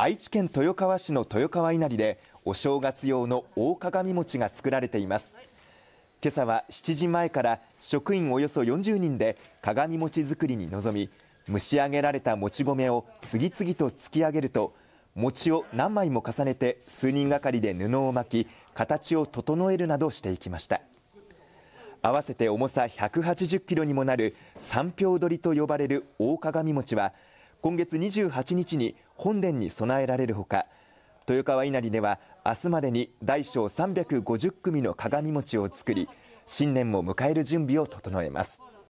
愛知県豊川市の豊川稲荷でお正月用の大鏡餅が作られています今朝は7時前から職員およそ40人で鏡餅作りに臨み蒸し上げられたもち米を次々と突き上げると餅を何枚も重ねて数人がかりで布を巻き形を整えるなどしていきました合わせて重さ180キロにもなる三票取りと呼ばれる大鏡餅は今月28日に本殿に備えられるほか豊川稲荷では明日までに大小350組の鏡餅を作り新年を迎える準備を整えます。